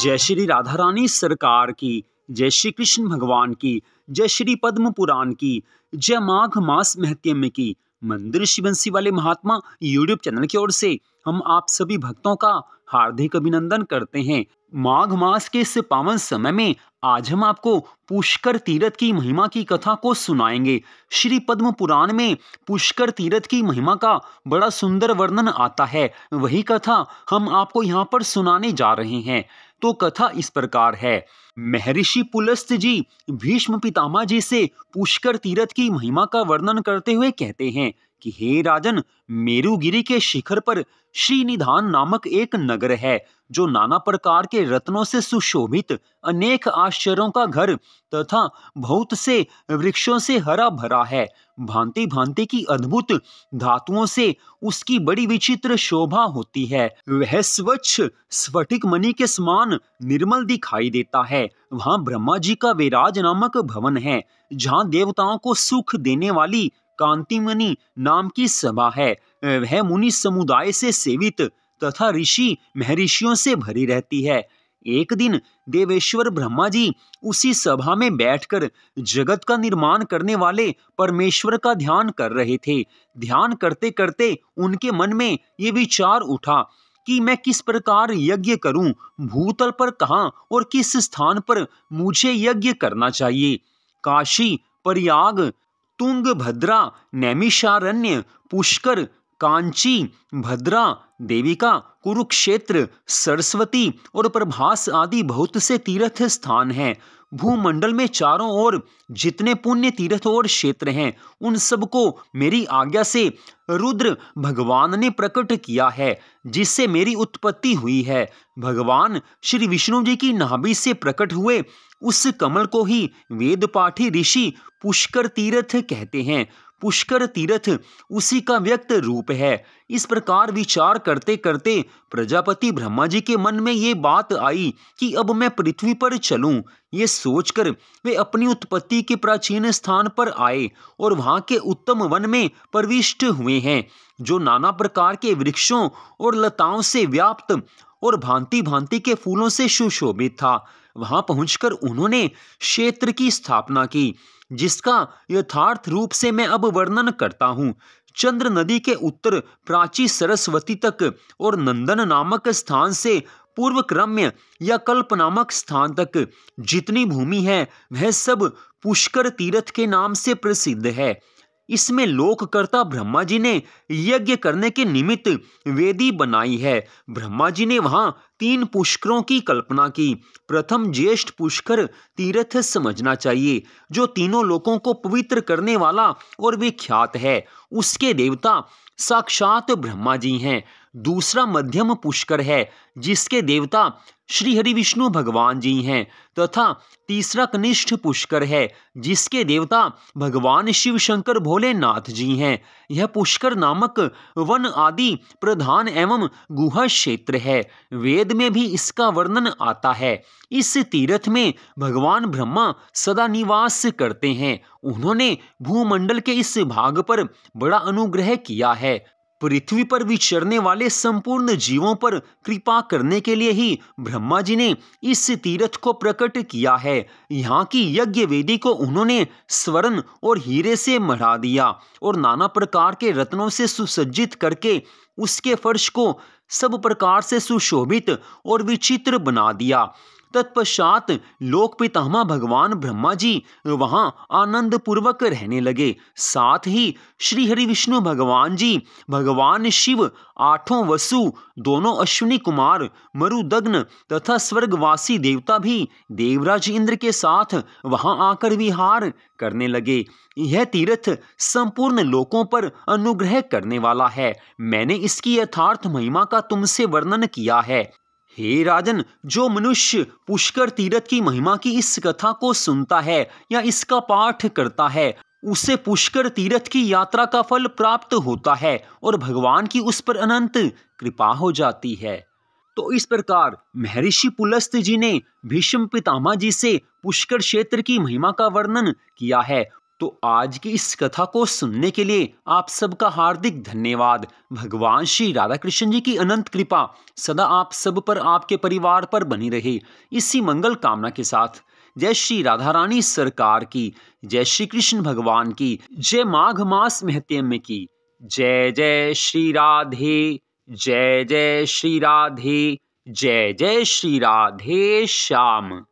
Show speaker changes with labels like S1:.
S1: जय श्री राधा रानी सरकार की जय श्री कृष्ण भगवान की जय श्री पद्म पुराण की जय माघ मास महत्यम की मंदिर शिवंशी वाले महात्मा यूट्यूब चैनल की ओर से हम आप सभी भक्तों का हार्दिक अभिनंदन करते हैं माघ मास के इस पावन समय में आज हम आपको पुष्कर तीरथ की महिमा की कथा को सुनाएंगे श्री पद्म पुराण में पुष्कर तीरथ की महिमा का बड़ा सुंदर वर्णन आता है वही कथा हम आपको यहाँ पर सुनाने जा रहे हैं तो कथा इस प्रकार है महर्षि पुलस्त जी भीष्म पितामा जी से पुष्कर तीरथ की महिमा का वर्णन करते हुए कहते हैं कि हे राजन मेरुगिरी के शिखर पर श्रीनिधान नामक एक नगर है जो नाना प्रकार के रत्नों से सुशोभित अनेक आश्चर्यों का घर तथा बहुत से वृक्षों से हरा भरा है भांति भांति की अद्भुत धातुओं से उसकी बड़ी विचित्र शोभा होती है वह स्वच्छ स्फटिक मणि के समान निर्मल दिखाई देता है वहाँ ब्रह्मा जी का विराज नामक भवन है जहाँ देवताओं को सुख देने वाली कांतिमणि नाम की सभा है वह मुनि समुदाय से सेवित तथा ऋषि महर्षियों से भरी रहती है एक दिन देवेश्वर ब्रह्मा जी उसी सभा में बैठकर जगत का निर्माण करने वाले परमेश्वर का ध्यान कर रहे थे ध्यान करते करते उनके मन में ये विचार उठा कि मैं किस प्रकार यज्ञ करूं भूतल पर कहा और किस स्थान पर मुझे यज्ञ करना चाहिए काशी प्रयाग तुंग भद्रा नैमिषारण्य पुष्कर कांची भद्रा देविका कुरुक्षेत्र सरस्वती और प्रभास आदि बहुत से तीर्थ स्थान हैं भूमंडल में चारों ओर जितने पुण्य तीर्थ और क्षेत्र हैं उन सबको मेरी आज्ञा से रुद्र भगवान ने प्रकट किया है जिससे मेरी उत्पत्ति हुई है भगवान श्री विष्णु जी की नाभि से प्रकट हुए उस कमल को ही वेद पाठी ऋषि पुष्कर तीर्थ कहते हैं पुष्कर तीर्थ उसी का व्यक्त रूप है इस प्रकार विचार करते करते प्रजापति ब्रह्मा जी के मन में ये बात आई कि अब मैं पृथ्वी पर चलूं ये सोचकर वे अपनी उत्पत्ति के प्राचीन स्थान पर आए और वहाँ के उत्तम वन में प्रविष्ट हुए हैं जो नाना प्रकार के वृक्षों और लताओं से व्याप्त और भांति भांति के फूलों से सुशोभित था वहां पहुंचकर उन्होंने क्षेत्र की स्थापना की जिसका यथार्थ रूप से मैं अब वर्णन करता हूँ चंद्र नदी के उत्तर प्राची सरस्वती तक और नंदन नामक स्थान से पूर्व क्रम्य या कल्प नामक स्थान तक जितनी भूमि है वह सब पुष्कर तीर्थ के नाम से प्रसिद्ध है इसमें लोककर्ता ब्रह्मा जी ने यज्ञ करने के निमित्त वेदी बनाई है ब्रह्मा जी ने वहाँ तीन पुष्करों की कल्पना की प्रथम ज्येष्ठ पुष्कर तीर्थ समझना चाहिए जो तीनों लोगों को पवित्र करने वाला और विख्यात है उसके देवता साक्षात ब्रह्मा जी हैं दूसरा मध्यम पुष्कर है जिसके देवता श्री हरि विष्णु भगवान जी हैं तथा तो तीसरा कनिष्ठ पुष्कर है जिसके देवता भगवान शिव शंकर भोलेनाथ जी हैं यह पुष्कर नामक वन आदि प्रधान एवं गुहा क्षेत्र है वेद में भी इसका वर्णन आता है इस तीर्थ में भगवान ब्रह्मा सदा निवास करते हैं उन्होंने भूमंडल के इस भाग पर बड़ा अनुग्रह किया है पृथ्वी पर विचरने वाले संपूर्ण जीवों पर कृपा करने के लिए ही ब्रह्मा जी ने इस तीर्थ को प्रकट किया है यहाँ की यज्ञ वेदी को उन्होंने स्वर्ण और हीरे से मढ़ा दिया और नाना प्रकार के रत्नों से सुसज्जित करके उसके फर्श को सब प्रकार से सुशोभित और विचित्र बना दिया तत्पश्चात लोक पितामा भगवान ब्रह्मा जी वहां आनंद पूर्वक रहने लगे साथ ही श्री हरि विष्णु भगवान जी भगवान शिव आठों वसु दोनों अश्विनी कुमार मरुदग्न तथा स्वर्गवासी देवता भी देवराज इंद्र के साथ वहां आकर विहार करने लगे यह तीर्थ संपूर्ण लोकों पर अनुग्रह करने वाला है मैंने इसकी यथार्थ महिमा का तुमसे वर्णन किया है हे राजन जो मनुष्य पुष्कर तीरथ की महिमा की इस कथा को सुनता है या इसका पाठ करता है उसे पुष्कर तीरथ की यात्रा का फल प्राप्त होता है और भगवान की उस पर अनंत कृपा हो जाती है तो इस प्रकार महर्षि पुलस्त जी ने भीष्म पितामह जी से पुष्कर क्षेत्र की महिमा का वर्णन किया है तो आज की इस कथा को सुनने के लिए आप सबका हार्दिक धन्यवाद भगवान श्री राधा कृष्ण जी की अनंत कृपा सदा आप सब पर आपके परिवार पर बनी रहे इसी मंगल कामना के साथ जय श्री राधा रानी सरकार की जय श्री कृष्ण भगवान की जय माघ मास महत्यम की जय जय श्री राधे जय जय श्री राधे जय जय श्री राधे श्याम